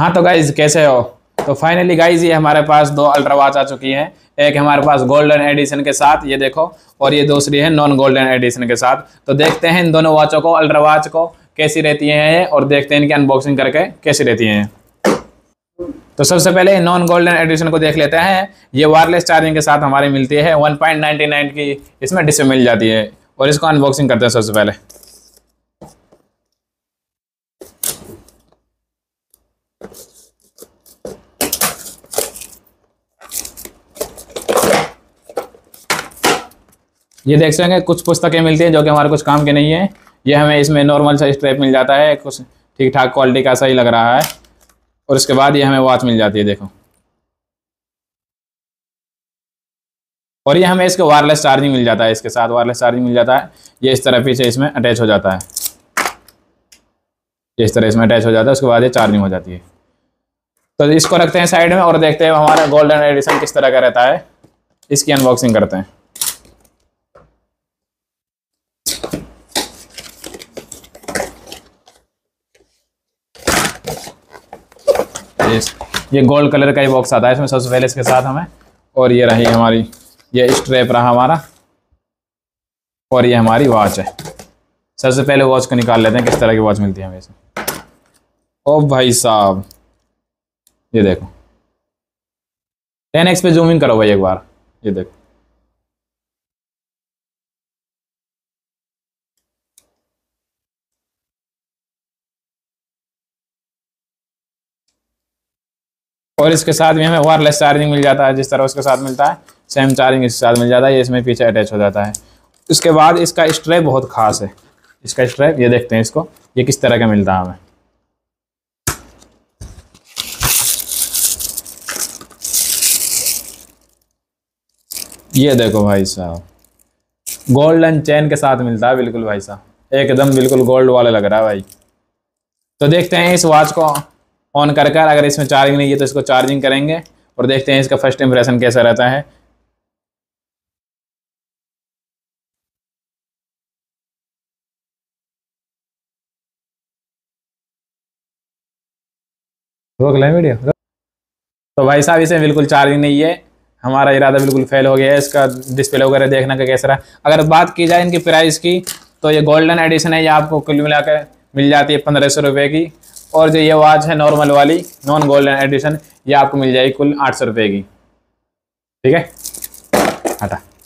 हाँ तो गाइज कैसे हो तो फाइनली गाइज ये हमारे पास दो अल्ट्रा वॉच आ चुकी हैं एक हमारे पास गोल्डन एडिशन के साथ ये देखो और ये दूसरी है नॉन गोल्डन एडिशन के साथ तो देखते हैं इन दोनों वॉचों को अल्ट्रा वॉच को कैसी रहती हैं और देखते हैं इनकी अनबॉक्सिंग करके कैसी रहती हैं तो सबसे पहले नॉन गोल्डन एडिशन को देख लेते हैं ये वायरलेस चार्जिंग के साथ हमारी मिलती है वन की इसमें डिस्प्ले मिल जाती है और इसको अनबॉक्सिंग करते हैं सबसे पहले ये देख सकेंगे कुछ पुस्तकें मिलती हैं जो कि हमारे कुछ काम के नहीं है ये हमें इसमें नॉर्मल सा स्ट्रैप मिल जाता है कुछ ठीक ठाक क्वालिटी का सही लग रहा है और इसके बाद ये हमें वॉच मिल जाती है देखो और ये हमें इसके वायरलेस चार्जिंग मिल जाता है इसके साथ वायरलेस चार्जिंग मिल जाता है ये इस तरह पीछे इसमें अटैच हो जाता है इस तरह इसमें अटैच हो जाता है उसके बाद ये चार्जिंग हो जाती है तो इसको रखते हैं साइड में और देखते हैं हमारा गोल्डन एडिशन किस तरह का रहता है इसकी अनबॉक्सिंग करते हैं ये गोल्ड कलर का ही बॉक्स आता है इसमें सबसे पहले इसके साथ हमें और ये रही हमारी ये स्ट्रेप रहा हमारा और ये हमारी वॉच है सबसे पहले वॉच को निकाल लेते हैं किस तरह की वॉच मिलती है हमें इसमें ओ भाई साहब ये देखो टेन एक्स पे जूम इन करो भाई एक बार ये देखो और इसके साथ भी हमें वायरलेस चार्जिंग मिल जाता है जिस तरह उसके साथ मिलता है सेम चार्जिंग इसके साथ मिल जाता है ये इसमें पीछे अटैच हो जाता है उसके बाद इसका स्ट्रैप बहुत खास है इसका स्ट्रैप ये देखते हैं इसको ये किस तरह का मिलता है हमें ये देखो भाई साहब गोल्डन चैन के साथ मिलता है बिल्कुल भाई साहब एकदम बिल्कुल गोल्ड वाला लग रहा है भाई तो देखते हैं इस वॉच को ऑन कर कर अगर इसमें चार्जिंग नहीं है तो इसको चार्जिंग करेंगे और देखते हैं इसका फर्स्ट इम्प्रेशन कैसा रहता है रोक लें वीडियो तो भाई साहब इसमें बिल्कुल चार्जिंग नहीं है हमारा इरादा बिल्कुल फेल हो गया है इसका डिस्प्ले वगैरह देखने का कैसा रहा अगर बात की जाए इनकी प्राइस की तो ये गोल्डन एडिशन है ये आपको कुल मिलाकर मिल जाती है पंद्रह सौ रुपये की और जो ये वॉच है नॉर्मल वाली नॉन गोल्डन एडिशन ये आपको मिल जाएगी कुल आठ सौ रुपये की ठीक है हटा